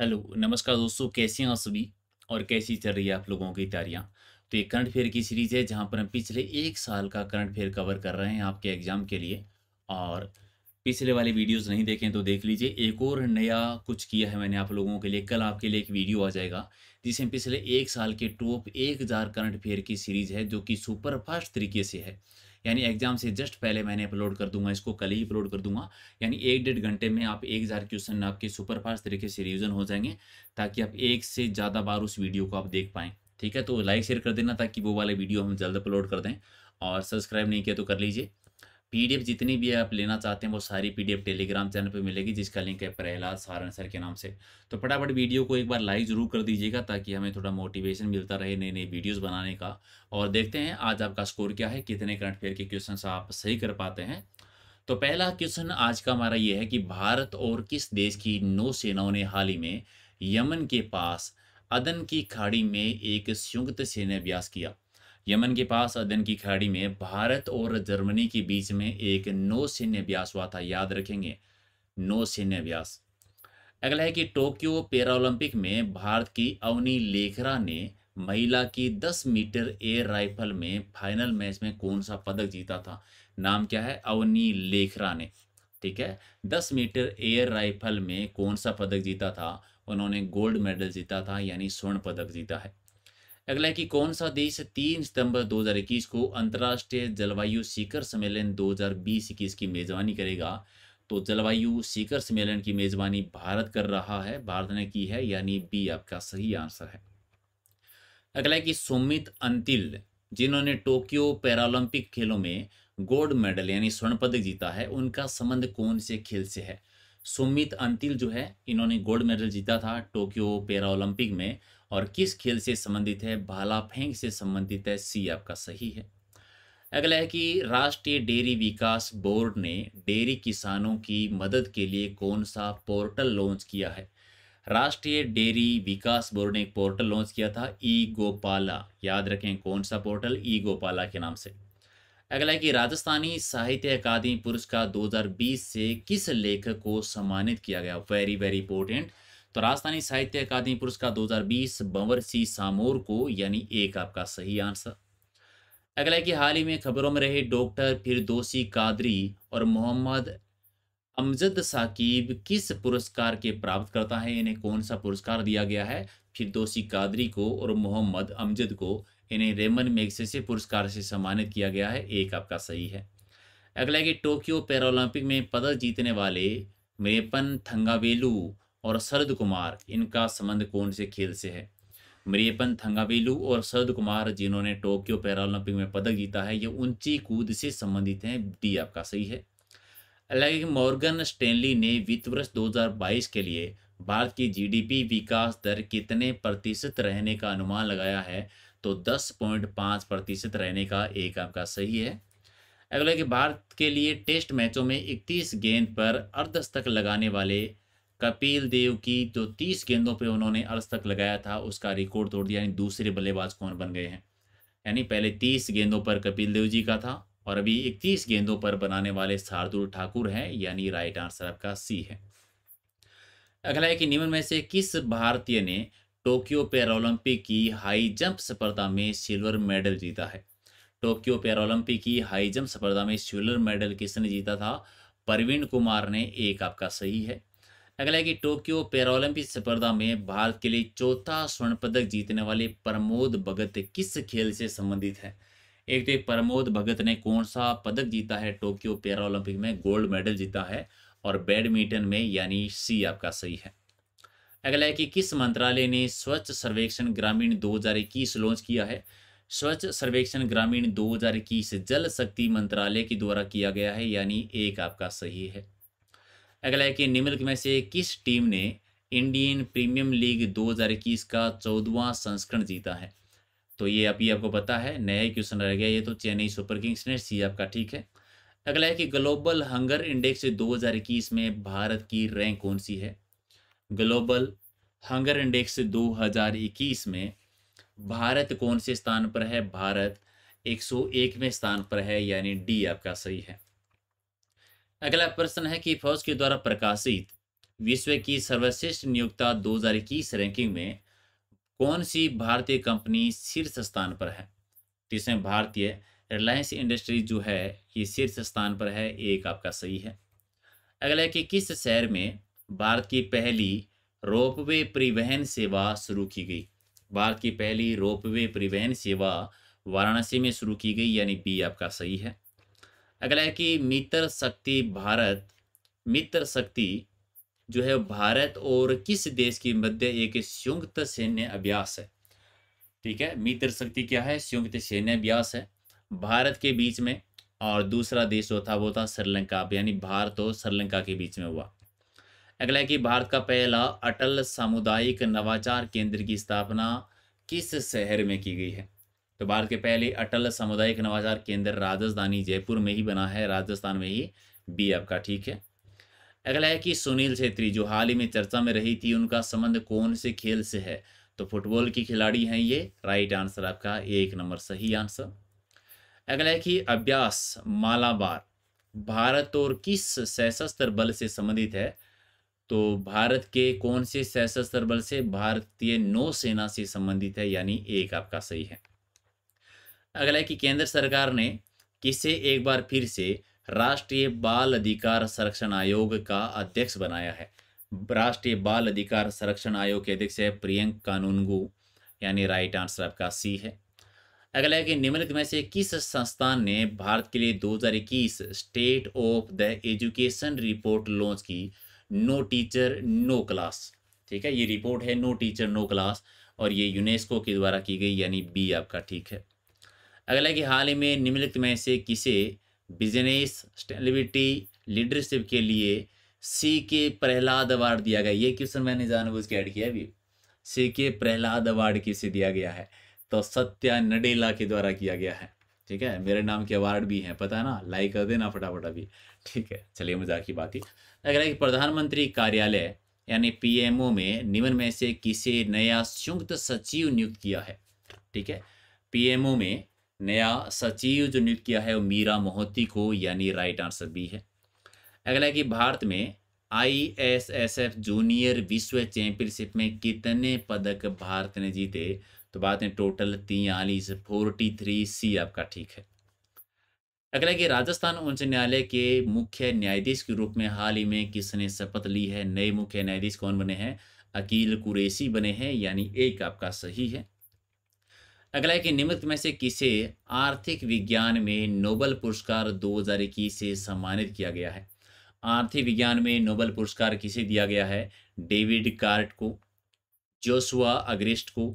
hello नमस्कार दोस्तों कैसे हैं आप सभी और कैसी चल रही है आप लोगों की तैयारियाँ तो ये करंट फेयर की सीरीज़ है जहाँ पर हम पिछले एक साल का करंट फेयर कवर कर रहे हैं आपके एग्ज़ाम के लिए और पिछले वाले वीडियोस नहीं देखें तो देख लीजिए एक और नया कुछ किया है मैंने आप लोगों के लिए कल आपके लिए एक वीडियो आ जाएगा जिसमें पिछले एक साल के टॉप एक हज़ार करंट फेयर की सीरीज़ है जो कि सुपरफास्ट तरीके से है यानी एग्जाम से जस्ट पहले मैंने अपलोड कर दूंगा इसको कल ही अपलोड कर दूंगा यानी एक डेढ़ घंटे में आप एक हज़ार क्वेश्चन आपके सुपर फास्ट तरीके से रिविजन हो जाएंगे ताकि आप एक से ज़्यादा बार उस वीडियो को आप देख पाएँ ठीक है तो लाइक शेयर कर देना ताकि वो वाले वीडियो हम जल्द अपलोड कर दें और सब्सक्राइब नहीं किया तो कर लीजिए पीडीएफ जितनी भी आप लेना चाहते हैं वो सारी पीडीएफ टेलीग्राम चैनल पे मिलेगी जिसका लिंक है प्रहलाद सारण सर के नाम से तो फटाफट वीडियो को एक बार लाइक जरूर कर दीजिएगा ताकि हमें थोड़ा मोटिवेशन मिलता रहे नई नई वीडियोस बनाने का और देखते हैं आज आपका स्कोर क्या है कितने करंट अफेयर के क्वेश्चन आप सही कर पाते हैं तो पहला क्वेश्चन आज का हमारा ये है कि भारत और किस देश की नौसेनाओं ने हाल ही में यमन के पास अदन की खाड़ी में एक संयुक्त सेना अभ्यास किया यमन के पास अदन की खाड़ी में भारत और जर्मनी के बीच में एक नौ सैन्य अभ्यास हुआ था याद रखेंगे नौ सैन्य अभ्यास अगला है कि टोक्यो पैरालंपिक में भारत की अवनी लेखरा ने महिला की 10 मीटर एयर राइफल में फाइनल मैच में कौन सा पदक जीता था नाम क्या है अवनी लेखरा ने ठीक है 10 मीटर एयर राइफल में कौन सा पदक जीता था उन्होंने गोल्ड मेडल जीता था यानी स्वर्ण पदक जीता है अगला है कि कौन सा देश तीन सितंबर 2021 को अंतर्राष्ट्रीय जलवायु शिखर सम्मेलन 2021 की मेजबानी करेगा तो जलवायु शिखर सम्मेलन की मेजबानी भारत कर रहा है भारत ने की है यानी बी आपका सही आंसर है अगला है कि सुमित अंतिल जिन्होंने टोक्यो पैरालंपिक खेलों में गोल्ड मेडल यानी स्वर्ण पदक जीता है उनका संबंध कौन से खेल से है सुमित अंतिल जो है इन्होंने गोल्ड मेडल जीता था टोक्यो पैरा ओलंपिक में और किस खेल से संबंधित है भाला फेंक से संबंधित है सी आपका सही है अगला है कि राष्ट्रीय डेयरी विकास बोर्ड ने डेयरी किसानों की मदद के लिए कौन सा पोर्टल लॉन्च किया है राष्ट्रीय डेयरी विकास बोर्ड ने एक पोर्टल लॉन्च किया था ई गोपाला याद रखें कौन सा पोर्टल ई गोपाला के नाम से अगला कि राजस्थानी साहित्य अकादमी पुरस्कार 2020 से किस लेखक को सम्मानित किया गया वेरी वेरी इंपॉर्टेंट तो राजस्थानी साहित्य अकादमी पुरस्कार 2020 बंवर सिंह सामोर को यानी एक आपका सही आंसर अगला कि हाल ही में खबरों में रहे डॉक्टर फिरदोसी कादरी और मोहम्मद अमजद साकिब किस पुरस्कार के प्राप्त करता है इन्हें कौन सा पुरस्कार दिया गया है फिरदोसी कादरी को और मोहम्मद अमजद को इन्हें रेमन मेगसे से पुरस्कार से सम्मानित किया गया है एक आपका सही है अगला है कि टोक्यो पैरालंपिक में पदक जीतने वाले मरियपन थंगावेलू और शरद कुमार इनका संबंध कौन से खेल से है मरियपन थंगावेलू और शरद कुमार जिन्होंने टोक्यो पैरालंपिक में पदक जीता है ये ऊंची कूद से संबंधित हैं डी आपका सही है कि मॉर्गन स्टेनली ने वित्त वर्ष दो के लिए भारत की जीडीपी विकास दर कितने प्रतिशत रहने का अनुमान लगाया है तो 10.5 प्रतिशत रहने का एक आपका सही है अगले कि भारत के लिए टेस्ट मैचों में 31 गेंद पर अर्धशतक लगाने वाले कपिल देव की जो तो 30 गेंदों पर उन्होंने अर्धशतक लगाया था उसका रिकॉर्ड तोड़ दिया यानी दूसरे बल्लेबाज कौन बन गए हैं यानी पहले तीस गेंदों पर कपिल देव जी का था और अभी 31 गेंदों पर बनाने वाले शार्दुल ठाकुर हैं यानी राइट आंसर आपका सी है अगला है कि निम्न में से किस भारतीय ने टोक्यो पैरोलंपिक की हाई जंप स्पर्धा में सिल्वर मेडल जीता है टोक्यो पैरालंपिक की हाई जंप स्पर्धा में सिल्वर मेडल किसने जीता था परवीन कुमार ने एक आपका सही है अगला है कि टोक्यो पैरोलंपिक स्पर्धा में भारत के लिए चौथा स्वर्ण पदक जीतने वाले प्रमोद भगत किस खेल से संबंधित है एक तो प्रमोद भगत ने कौन सा पदक जीता है टोक्यो पैरोलंपिक में गोल्ड मेडल जीता है और बैडमिंटन में यानी सी आपका सही है अगला है कि किस मंत्रालय ने स्वच्छ सर्वेक्षण ग्रामीण 2021 लॉन्च किया है स्वच्छ सर्वेक्षण ग्रामीण 2021 जल शक्ति मंत्रालय के द्वारा किया गया है यानी एक आपका सही है अगला है कि निम्नलिखित में से किस टीम ने इंडियन प्रीमियम लीग 2021 का चौदवा संस्करण जीता है तो ये अभी आपको पता है नया क्वेश्चन रह गया ये तो चेन्नई सुपर किंग्स ने सी आपका ठीक है अगला है कि ग्लोबल हंगर इंडेक्स दो में भारत की रैंक कौन सी है ग्लोबल हंगर इंडेक्स 2021 में भारत कौन से स्थान पर है भारत 101वें स्थान पर है यानी डी आपका सही है अगला प्रश्न है कि फौज के द्वारा प्रकाशित विश्व की सर्वश्रेष्ठ नियोक्ता 2021 रैंकिंग में कौन सी भारतीय कंपनी शीर्ष स्थान पर है तो इसमें भारतीय रिलायंस इंडस्ट्री जो है ये शीर्ष स्थान पर है एक आपका सही है अगला है कि किस शहर में भारत की पहली रोपवे परिवहन सेवा शुरू की गई भारत की पहली रोपवे परिवहन सेवा वाराणसी में शुरू की गई यानी बी आपका सही है अगला है कि मित्र शक्ति भारत मित्र शक्ति जो है भारत और किस देश के मध्य एक संयुक्त सैन्य अभ्यास है ठीक है मित्र शक्ति क्या है संयुक्त सैन्य अभ्यास है भारत के बीच में और दूसरा देश जो था वो था श्रीलंका यानी भारत और श्रीलंका के बीच में हुआ अगला है कि भारत का पहला अटल सामुदायिक नवाचार केंद्र की स्थापना किस शहर में की गई है तो भारत के पहले अटल सामुदायिक नवाचार केंद्र राजस्थानी जयपुर में ही बना है राजस्थान में ही बी आपका ठीक है अगला है कि सुनील छेत्री जो हाल ही में चर्चा में रही थी उनका संबंध कौन से खेल से है तो फुटबॉल की खिलाड़ी हैं ये राइट आंसर आपका एक नंबर सही आंसर अगला है कि अभ्यास मालाबार भारत और किस सशस्त्र बल से संबंधित है तो भारत के कौन से सशस्त्र बल से भारतीय नौसेना से संबंधित है यानी एक आपका सही है अगला है कि केंद्र सरकार ने किसे एक बार फिर से राष्ट्रीय बाल अधिकार संरक्षण आयोग का अध्यक्ष बनाया है राष्ट्रीय बाल अधिकार संरक्षण आयोग के अध्यक्ष है प्रियंक कानूनगू यानी राइट आंसर आपका सी है अगला है कि निम्नलिखित में से किस संस्थान ने भारत के लिए 2021 state of the education report launch की नो टीचर नो क्लास ठीक है ये रिपोर्ट है नो टीचर नो क्लास और ये यूनेस्को के द्वारा की गई यानी बी आपका ठीक है अगला कि हाल ही में निम्नलिखित में से किसे बिजनेस स्टेबिलिटी लीडरशिप के लिए सी के प्रहलाद अवार्ड दिया गया ये क्वेश्चन मैंने जानबूझ के ऐड किया अभी सी के प्रहलाद अवार्ड किसे दिया गया है तो सत्या नडेला के द्वारा किया गया है ठीक है मेरे नाम के अवार्ड भी हैं पता है ना लाइक कर देना फटाफट अभी ठीक है चलिए मजाक की बात ही अगर एक प्रधानमंत्री कार्यालय यानी पीएमओ में निम्न में से किसे नया संयुक्त सचिव नियुक्त किया है ठीक है पीएमओ में नया सचिव जो नियुक्त किया है वो मीरा मोहती को यानी राइट आंसर बी है अगला कि भारत में आईएसएसएफ जूनियर विश्व चैंपियनशिप में कितने पदक भारत ने जीते तो बात है टोटल तियालीस फोर्टी थ्री सी आपका ठीक है अगला कि राजस्थान उच्च न्यायालय के मुख्य न्यायाधीश के रूप में हाल ही में किसने शपथ ली है नए मुख्य न्यायाधीश कौन बने हैं अकील कुरेशी बने हैं यानी एक आपका सही है अगला कि निमित्त में से किसे आर्थिक विज्ञान में नोबल पुरस्कार दो से सम्मानित किया गया है आर्थिक विज्ञान में नोबल पुरस्कार किसे दिया गया है डेविड कार्ट को जोसुआ अग्रिस्ट को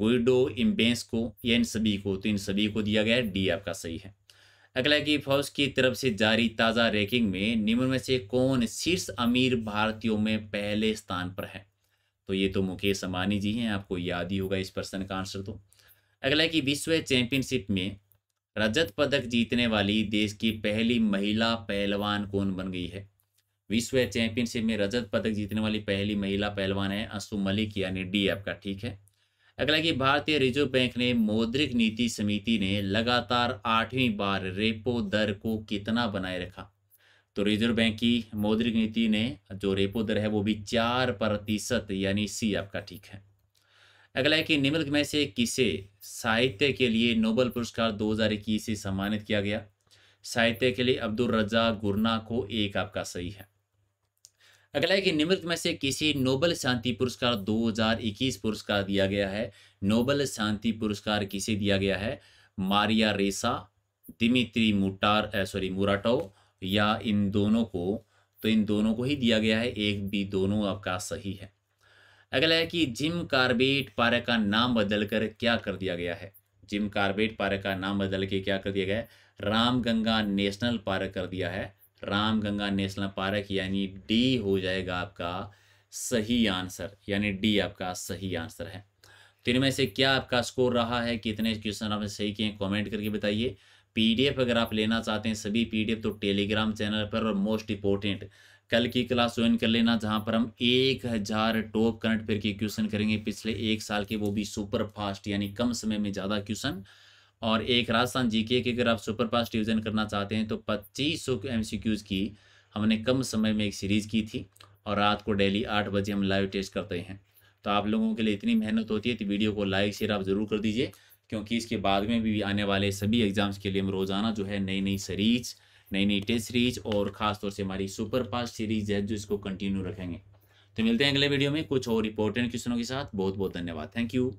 गुइडो इम्बेंस को या इन सभी को तो इन सभी को दिया गया है डी आपका सही है अगला है कि फौज की तरफ से जारी ताज़ा रैंकिंग में निम्न में से कौन शीर्ष अमीर भारतीयों में पहले स्थान पर है तो ये तो मुकेश अंबानी जी हैं आपको याद ही होगा इस प्रश्न का आंसर तो अगला है कि विश्व चैंपियनशिप में रजत पदक जीतने वाली देश की पहली महिला पहलवान कौन बन गई है विश्व चैंपियनशिप में रजत पदक जीतने वाली पहली महिला पहलवान है अंशु मलिक यानी डी आपका ठीक है अगला कि भारतीय रिजर्व बैंक ने मौद्रिक नीति समिति ने लगातार आठवीं बार रेपो दर को कितना बनाए रखा तो रिजर्व बैंक की मौद्रिक नीति ने जो रेपो दर है वो भी चार प्रतिशत यानी सी आपका ठीक है अगला है कि निम्नलिखित में से किसे साहित्य के लिए नोबल पुरस्कार 2021 से सम्मानित किया गया साहित्य के लिए अब्दुल रजा गुरना को एक आपका सही है अगला है कि निम्नलिखित में से किसी नोबल शांति पुरस्कार 2021 पुरस्कार दिया गया है नोबल शांति पुरस्कार किसे दिया गया है मारिया रेसा दिमित्री मुटार सॉरी मुराटो या इन दोनों को तो इन दोनों को ही दिया गया है एक भी दोनों आपका सही है अगला है कि जिम कार्बेट पारे का नाम बदल कर क्या कर दिया गया है जिम कार्बेट पारे का नाम बदल के क्या कर दिया गया है राम गंगा नेशनल पार्क कर दिया है रामगंगा नेशनल पार्क यानी डी हो जाएगा आपका सही आंसर यानी डी आपका सही आंसर है तो इनमें से क्या आपका स्कोर रहा है कितने क्वेश्चन आपने सही किए कमेंट करके बताइए पीडीएफ अगर आप लेना चाहते हैं सभी पीडीएफ तो टेलीग्राम चैनल पर और मोस्ट इंपोर्टेंट कल की क्लास ज्वाइन कर लेना जहां पर हम एक हजार टॉप करंट पेयर के क्वेश्चन करेंगे पिछले एक साल के वो भी सुपर फास्ट यानी कम समय में ज़्यादा क्वेश्चन और एक राजस्थान जी के अगर आप सुपर फास्ट डिविजन करना चाहते हैं तो पच्चीस सौ एमसीक्यूज़ की हमने कम समय में एक सीरीज़ की थी और रात को डेली आठ बजे हम लाइव टेस्ट करते हैं तो आप लोगों के लिए इतनी मेहनत होती है तो वीडियो को लाइक शेयर आप ज़रूर कर दीजिए क्योंकि इसके बाद में भी आने वाले सभी एग्ज़ाम्स के लिए हम रोज़ाना जो है नई नई सीरीज नई नई टेस्ट सीरीज और ख़ासतौर से हमारी सुपर फास्ट सीरीज है जो इसको कंटिन्यू रखेंगे तो मिलते हैं अगले वीडियो में कुछ और इंपॉर्टेंट क्वेश्चनों के साथ बहुत बहुत धन्यवाद थैंक यू